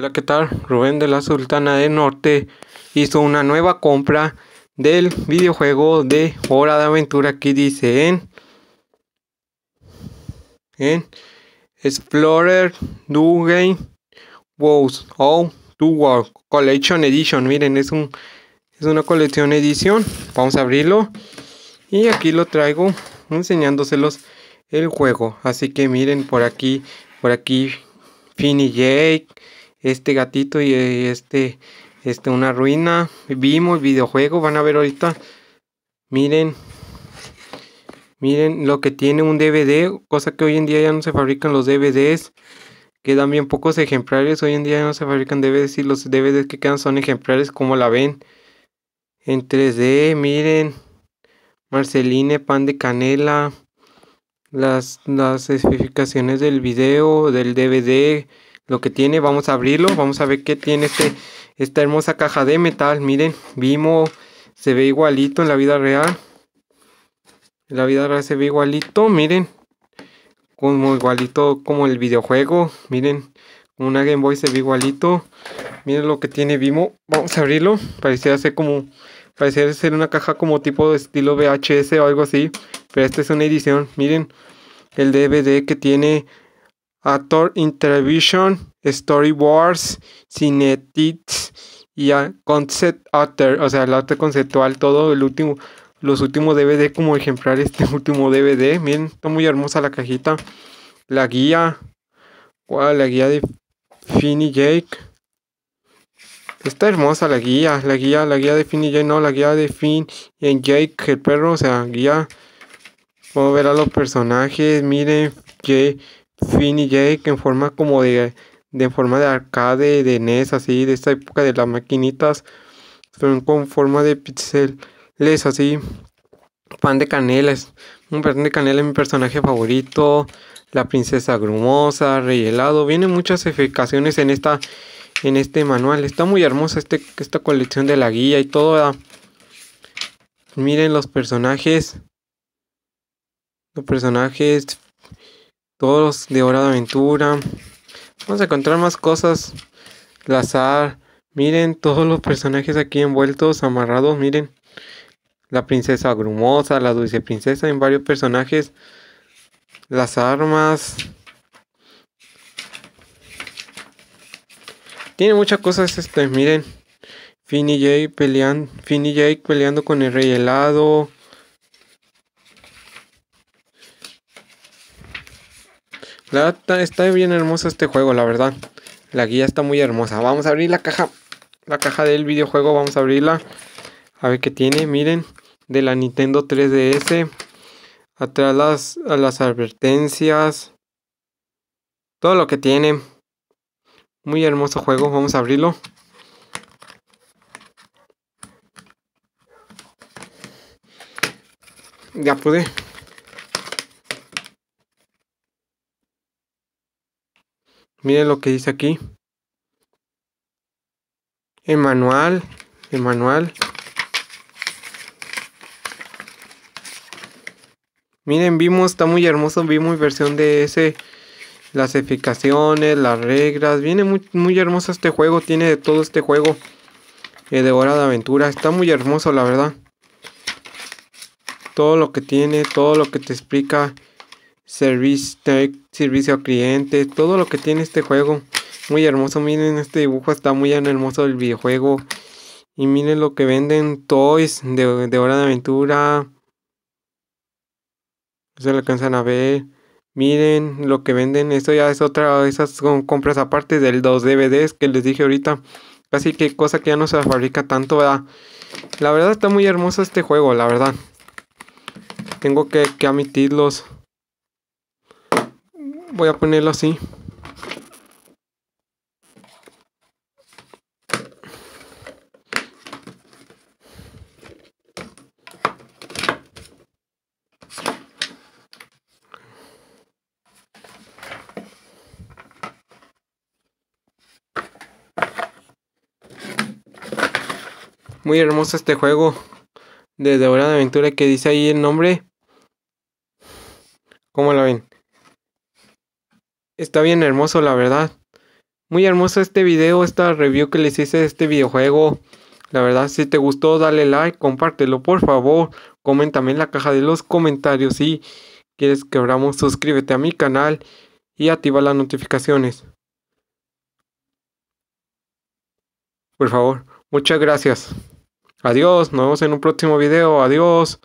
Hola, ¿qué tal? Rubén de la Sultana del Norte hizo una nueva compra del videojuego de Hora de Aventura. Aquí dice en, en Explorer Do Game Wows Oh Do Collection Edition. Miren, es, un, es una colección edición. Vamos a abrirlo. Y aquí lo traigo enseñándoselos el juego. Así que miren por aquí, por aquí Finny Jake este gatito y eh, este, este, una ruina. Vimos el videojuego, van a ver ahorita. Miren, miren lo que tiene un DVD, cosa que hoy en día ya no se fabrican los DVDs. Quedan bien pocos ejemplares, hoy en día ya no se fabrican DVDs y los DVDs que quedan son ejemplares como la ven. En 3D, miren. Marceline, pan de canela. Las, las especificaciones del video, del DVD lo que tiene. Vamos a abrirlo. Vamos a ver qué tiene este, esta hermosa caja de metal. Miren, Vimo se ve igualito en la vida real. En la vida real se ve igualito. Miren, como igualito como el videojuego. Miren, una Game Boy se ve igualito. Miren lo que tiene Vimo. Vamos a abrirlo. Parecía ser como... ser una caja como tipo de estilo VHS o algo así. Pero esta es una edición. Miren el DVD que tiene Actor in Television, Storyboards, Cinetics y Concept Art, o sea, el arte conceptual, todo el último, los últimos DVD como ejemplar este último DVD. Miren, está muy hermosa la cajita. La guía, wow, la guía de Finny Jake. Está hermosa la guía, la guía, la guía de Finny Jake, no, la guía de Finn y en Jake, el perro, o sea, guía. Puedo ver a los personajes, miren, Jake Fin y Jake en forma como de, de forma de arcade, de NES, así, de esta época de las maquinitas. Son con forma de pixeles, así. Pan de es Un pan de canela es mi personaje favorito. La princesa grumosa, rey helado. Vienen muchas especificaciones en esta en este manual. Está muy hermosa este, esta colección de la guía y todo. Ah. Miren los personajes. Los personajes todos de Hora de Aventura. Vamos a encontrar más cosas. Lazar. Miren todos los personajes aquí envueltos, amarrados. Miren. La princesa grumosa, la dulce princesa en varios personajes. Las armas. Tiene muchas cosas este, miren. Finn y y Jake peleando con el rey helado. está bien hermoso este juego, la verdad. La guía está muy hermosa. Vamos a abrir la caja. La caja del videojuego, vamos a abrirla. A ver qué tiene, miren. De la Nintendo 3DS. Atrás las, las advertencias. Todo lo que tiene. Muy hermoso juego, vamos a abrirlo. Ya pude. Miren lo que dice aquí. El manual, el manual. Miren, vimos, está muy hermoso, vimos versión de ese, las eficaciones, las reglas. Viene muy, muy hermoso este juego, tiene de todo este juego eh, de hora de aventura. Está muy hermoso, la verdad. Todo lo que tiene, todo lo que te explica servicio a cliente todo lo que tiene este juego. Muy hermoso, miren este dibujo, está muy hermoso el videojuego. Y miren lo que venden toys de, hora de aventura. No se lo alcanzan a ver. Miren lo que venden. Esto ya es otra de esas compras aparte del 2 DVDs que les dije ahorita. Así que cosa que ya no se fabrica tanto, ¿verdad? La verdad está muy hermoso este juego, la verdad. Tengo que, que admitirlos voy a ponerlo así. Muy hermoso este juego desde Hora de Aventura que dice ahí el nombre. ¿Cómo la ven? Está bien hermoso, la verdad. Muy hermoso este video, esta review que les hice de este videojuego. La verdad, si te gustó, dale like, compártelo, por favor. Coméntame en la caja de los comentarios si quieres que abramos, suscríbete a mi canal y activa las notificaciones. Por favor, muchas gracias. Adiós, nos vemos en un próximo video. Adiós.